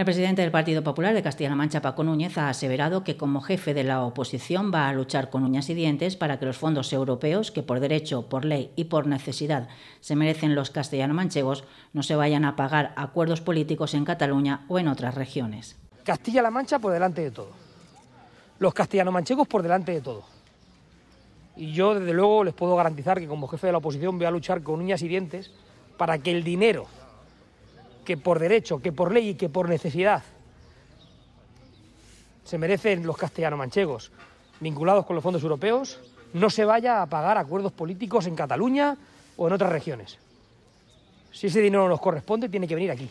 El presidente del Partido Popular de Castilla-La Mancha, Paco Núñez, ha aseverado que como jefe de la oposición va a luchar con uñas y dientes para que los fondos europeos que por derecho, por ley y por necesidad se merecen los castellano-manchegos no se vayan a pagar acuerdos políticos en Cataluña o en otras regiones. Castilla-La Mancha por delante de todo. Los castellano-manchegos por delante de todo. Y yo, desde luego, les puedo garantizar que como jefe de la oposición voy a luchar con uñas y dientes para que el dinero que por derecho, que por ley y que por necesidad se merecen los castellano-manchegos vinculados con los fondos europeos, no se vaya a pagar acuerdos políticos en Cataluña o en otras regiones. Si ese dinero no nos corresponde, tiene que venir aquí.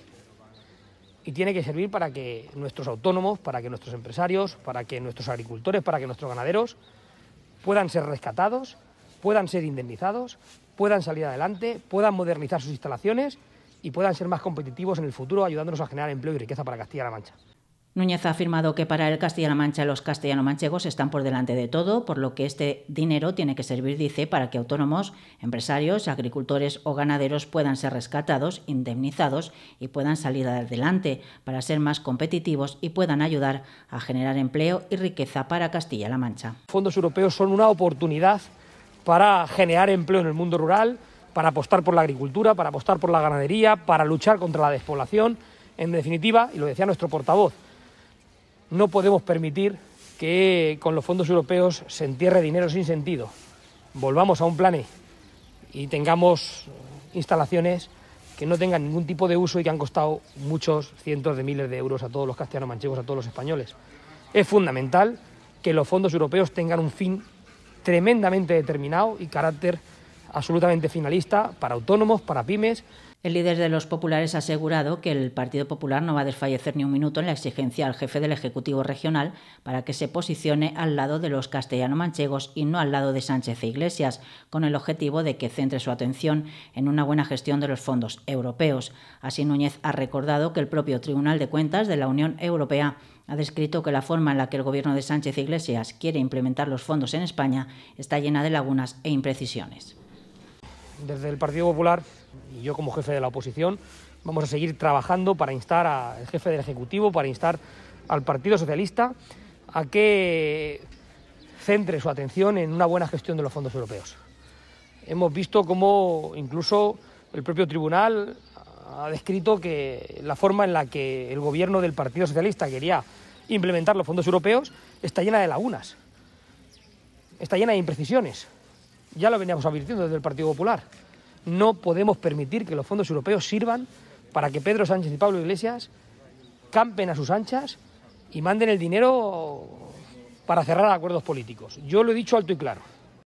Y tiene que servir para que nuestros autónomos, para que nuestros empresarios, para que nuestros agricultores, para que nuestros ganaderos puedan ser rescatados, puedan ser indemnizados, puedan salir adelante, puedan modernizar sus instalaciones y puedan ser más competitivos en el futuro, ayudándonos a generar empleo y riqueza para Castilla-La Mancha. Núñez ha afirmado que para el Castilla-La Mancha los castellano-manchegos están por delante de todo, por lo que este dinero tiene que servir, dice, para que autónomos, empresarios, agricultores o ganaderos puedan ser rescatados, indemnizados y puedan salir adelante para ser más competitivos y puedan ayudar a generar empleo y riqueza para Castilla-La Mancha. Fondos europeos son una oportunidad para generar empleo en el mundo rural, para apostar por la agricultura, para apostar por la ganadería, para luchar contra la despoblación. En definitiva, y lo decía nuestro portavoz, no podemos permitir que con los fondos europeos se entierre dinero sin sentido. Volvamos a un plan e y tengamos instalaciones que no tengan ningún tipo de uso y que han costado muchos cientos de miles de euros a todos los castellanos manchegos, a todos los españoles. Es fundamental que los fondos europeos tengan un fin tremendamente determinado y carácter absolutamente finalista para autónomos, para pymes. El líder de los populares ha asegurado que el Partido Popular no va a desfallecer ni un minuto en la exigencia al jefe del Ejecutivo Regional para que se posicione al lado de los castellano-manchegos y no al lado de Sánchez e Iglesias, con el objetivo de que centre su atención en una buena gestión de los fondos europeos. Así Núñez ha recordado que el propio Tribunal de Cuentas de la Unión Europea ha descrito que la forma en la que el gobierno de Sánchez e Iglesias quiere implementar los fondos en España está llena de lagunas e imprecisiones desde el Partido Popular y yo como jefe de la oposición vamos a seguir trabajando para instar al jefe del Ejecutivo, para instar al Partido Socialista a que centre su atención en una buena gestión de los fondos europeos. Hemos visto cómo incluso el propio tribunal ha descrito que la forma en la que el gobierno del Partido Socialista quería implementar los fondos europeos está llena de lagunas, está llena de imprecisiones ya lo veníamos advirtiendo desde el Partido Popular. No podemos permitir que los fondos europeos sirvan para que Pedro Sánchez y Pablo Iglesias campen a sus anchas y manden el dinero para cerrar acuerdos políticos. Yo lo he dicho alto y claro.